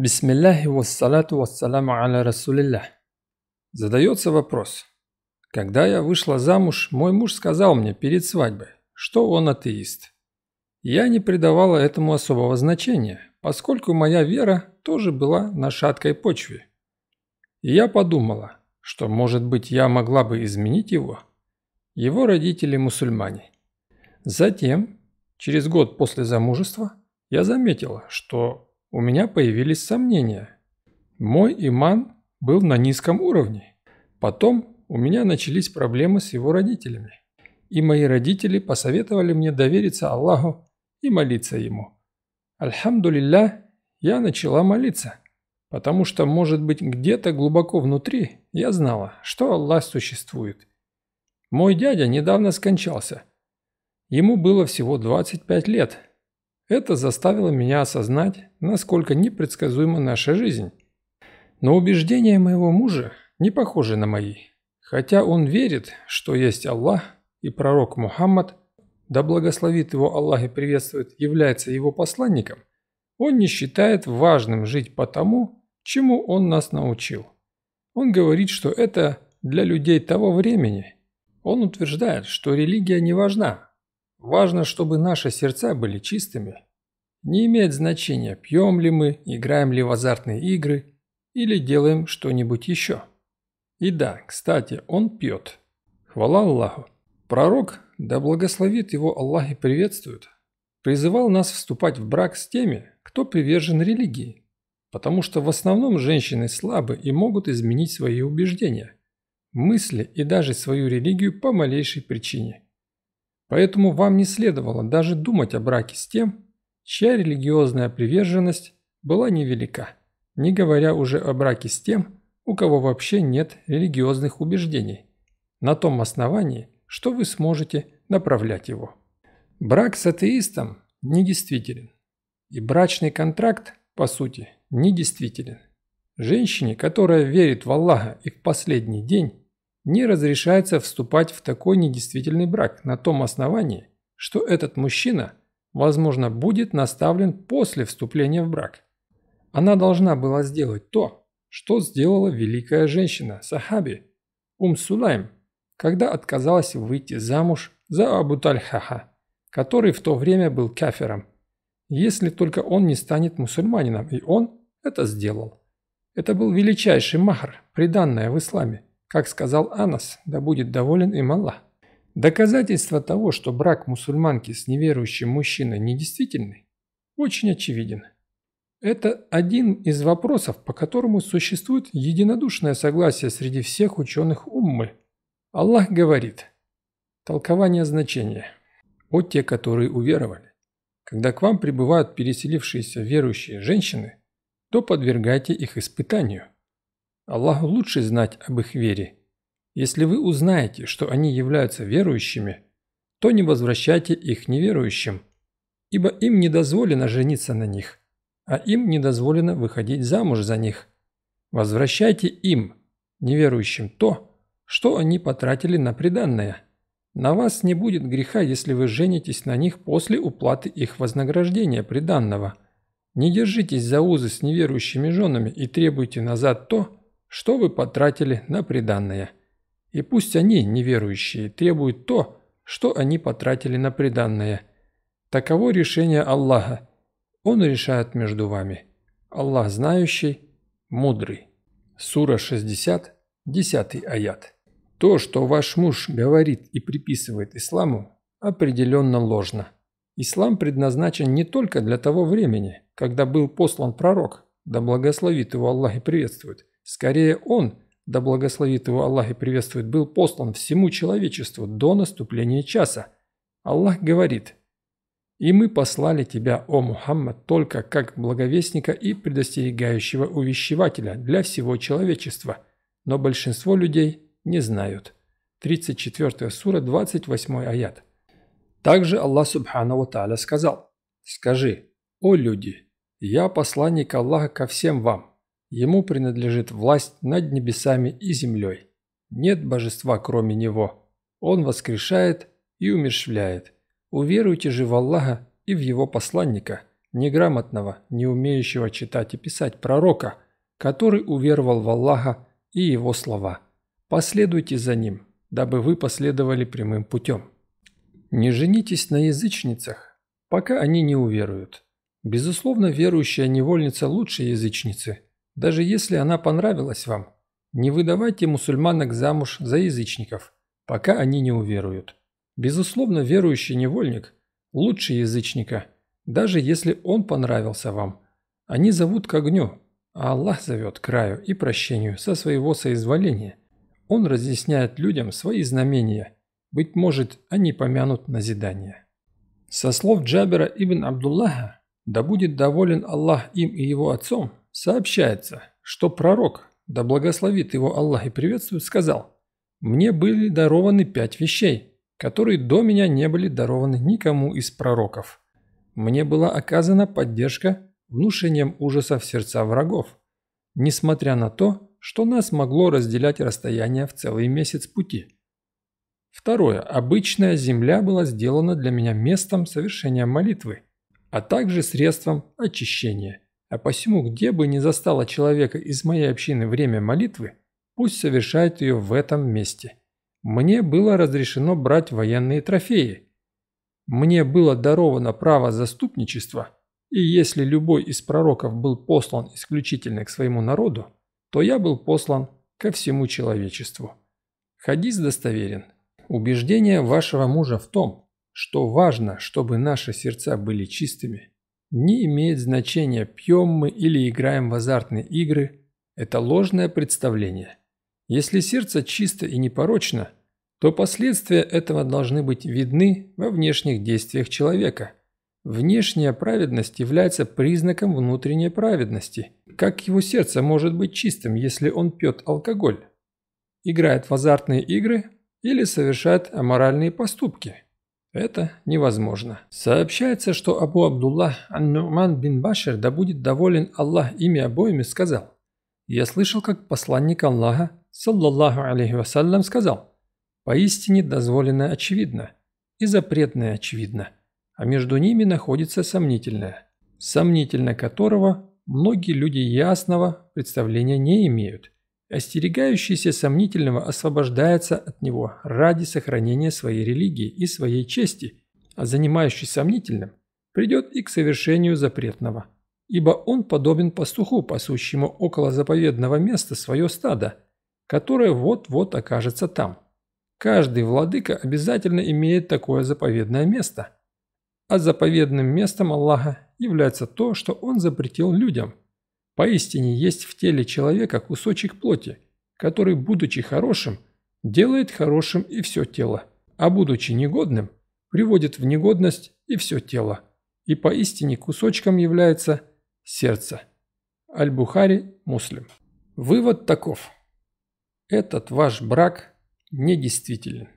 Бисмиллахи вассалату вассаламу аля расулиллях. Задается вопрос. Когда я вышла замуж, мой муж сказал мне перед свадьбой, что он атеист. Я не придавала этому особого значения, поскольку моя вера тоже была на шаткой почве. И я подумала, что, может быть, я могла бы изменить его. Его родители мусульмане. Затем, через год после замужества, я заметила, что у меня появились сомнения. Мой иман был на низком уровне. Потом у меня начались проблемы с его родителями. И мои родители посоветовали мне довериться Аллаху и молиться Ему. Альхамдулилля, я начала молиться, потому что, может быть, где-то глубоко внутри я знала, что Аллах существует. Мой дядя недавно скончался. Ему было всего 25 лет – это заставило меня осознать, насколько непредсказуема наша жизнь. Но убеждения моего мужа не похожи на мои. Хотя он верит, что есть Аллах и пророк Мухаммад, да благословит его Аллах и приветствует, является его посланником, он не считает важным жить по тому, чему он нас научил. Он говорит, что это для людей того времени. Он утверждает, что религия не важна, Важно, чтобы наши сердца были чистыми. Не имеет значения, пьем ли мы, играем ли в азартные игры или делаем что-нибудь еще. И да, кстати, он пьет. Хвала Аллаху. Пророк, да благословит его Аллах и приветствует, призывал нас вступать в брак с теми, кто привержен религии, потому что в основном женщины слабы и могут изменить свои убеждения, мысли и даже свою религию по малейшей причине – Поэтому вам не следовало даже думать о браке с тем, чья религиозная приверженность была невелика, не говоря уже о браке с тем, у кого вообще нет религиозных убеждений, на том основании, что вы сможете направлять его. Брак с атеистом недействителен. И брачный контракт, по сути, недействителен. Женщине, которая верит в Аллаха и в последний день, не разрешается вступать в такой недействительный брак на том основании, что этот мужчина, возможно, будет наставлен после вступления в брак. Она должна была сделать то, что сделала великая женщина Сахаби, Ум Сулайм, когда отказалась выйти замуж за Абуталь-Хаха, который в то время был кафером, если только он не станет мусульманином, и он это сделал. Это был величайший махр, приданное в исламе – как сказал Анас, да будет доволен им Аллах. Доказательство того, что брак мусульманки с неверующим мужчиной недействительный, очень очевиден. Это один из вопросов, по которому существует единодушное согласие среди всех ученых Уммы. Аллах говорит. Толкование значения. О те, которые уверовали. Когда к вам прибывают переселившиеся верующие женщины, то подвергайте их испытанию – Аллаху лучше знать об их вере. Если вы узнаете, что они являются верующими, то не возвращайте их неверующим, ибо им не дозволено жениться на них, а им не дозволено выходить замуж за них. Возвращайте им, неверующим, то, что они потратили на преданное. На вас не будет греха, если вы женитесь на них после уплаты их вознаграждения преданного. Не держитесь за узы с неверующими женами и требуйте назад то, что вы потратили на приданное. И пусть они, неверующие, требуют то, что они потратили на приданное. Таково решение Аллаха. Он решает между вами. Аллах знающий, мудрый. Сура 60, 10 аят. То, что ваш муж говорит и приписывает исламу, определенно ложно. Ислам предназначен не только для того времени, когда был послан пророк, да благословит его Аллах и приветствует, Скорее он, да благословит его Аллах и приветствует, был послан всему человечеству до наступления часа. Аллах говорит, «И мы послали тебя, о Мухаммад, только как благовестника и предостерегающего увещевателя для всего человечества, но большинство людей не знают». 34 сура, 28 аят. Также Аллах Субхану Ва Тааля сказал, «Скажи, о люди, я посланник Аллаха ко всем вам, Ему принадлежит власть над небесами и землей. Нет божества, кроме него. Он воскрешает и умершвляет. Уверуйте же в Аллаха и в его посланника, неграмотного, не умеющего читать и писать пророка, который уверовал в Аллаха и его слова. Последуйте за ним, дабы вы последовали прямым путем. Не женитесь на язычницах, пока они не уверуют. Безусловно, верующая невольница лучше язычницы – даже если она понравилась вам, не выдавайте мусульманок замуж за язычников, пока они не уверуют. Безусловно, верующий невольник лучше язычника, даже если он понравился вам. Они зовут к огню, а Аллах зовет к краю и прощению со своего соизволения. Он разъясняет людям свои знамения. Быть может, они помянут назидание. Со слов Джабера ибн Абдуллаха, да будет доволен Аллах им и его отцом, Сообщается, что пророк, да благословит его Аллах и приветствует, сказал, «Мне были дарованы пять вещей, которые до меня не были дарованы никому из пророков. Мне была оказана поддержка внушением ужаса в сердца врагов, несмотря на то, что нас могло разделять расстояние в целый месяц пути. Второе. Обычная земля была сделана для меня местом совершения молитвы, а также средством очищения. А посему, где бы ни застало человека из моей общины время молитвы, пусть совершает ее в этом месте. Мне было разрешено брать военные трофеи. Мне было даровано право заступничества, и если любой из пророков был послан исключительно к своему народу, то я был послан ко всему человечеству. Хадис достоверен. Убеждение вашего мужа в том, что важно, чтобы наши сердца были чистыми, не имеет значения, пьем мы или играем в азартные игры, это ложное представление. Если сердце чисто и непорочно, то последствия этого должны быть видны во внешних действиях человека. Внешняя праведность является признаком внутренней праведности. Как его сердце может быть чистым, если он пьет алкоголь? Играет в азартные игры или совершает аморальные поступки? Это невозможно. Сообщается, что Абу Абдулла Ан-Нуман бин Башир, да будет доволен Аллах ими обоими, сказал. Я слышал, как посланник Аллаха, саллаллаху алейхи вассалям, сказал. Поистине дозволенное очевидно и запретное очевидно, а между ними находится сомнительное, сомнительное которого многие люди ясного представления не имеют – Остерегающийся сомнительного освобождается от него ради сохранения своей религии и своей чести, а занимающий сомнительным придет и к совершению запретного. Ибо он подобен пастуху, пасущему около заповедного места свое стадо, которое вот-вот окажется там. Каждый владыка обязательно имеет такое заповедное место. А заповедным местом Аллаха является то, что он запретил людям – Поистине есть в теле человека кусочек плоти, который, будучи хорошим, делает хорошим и все тело, а будучи негодным, приводит в негодность и все тело. И поистине кусочком является сердце. Аль-Бухари, Муслим. Вывод таков. Этот ваш брак недействителен.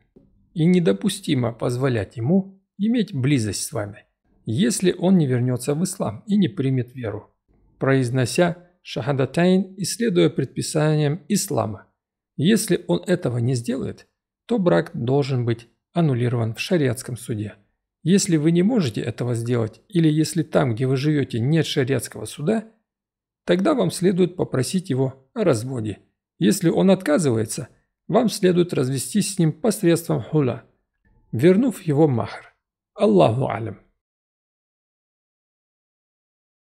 И недопустимо позволять ему иметь близость с вами, если он не вернется в ислам и не примет веру произнося шахадатайн и следуя предписаниям ислама. Если он этого не сделает, то брак должен быть аннулирован в шариатском суде. Если вы не можете этого сделать или если там, где вы живете, нет шариатского суда, тогда вам следует попросить его о разводе. Если он отказывается, вам следует развестись с ним посредством хула, вернув его махр. Аллаху алям.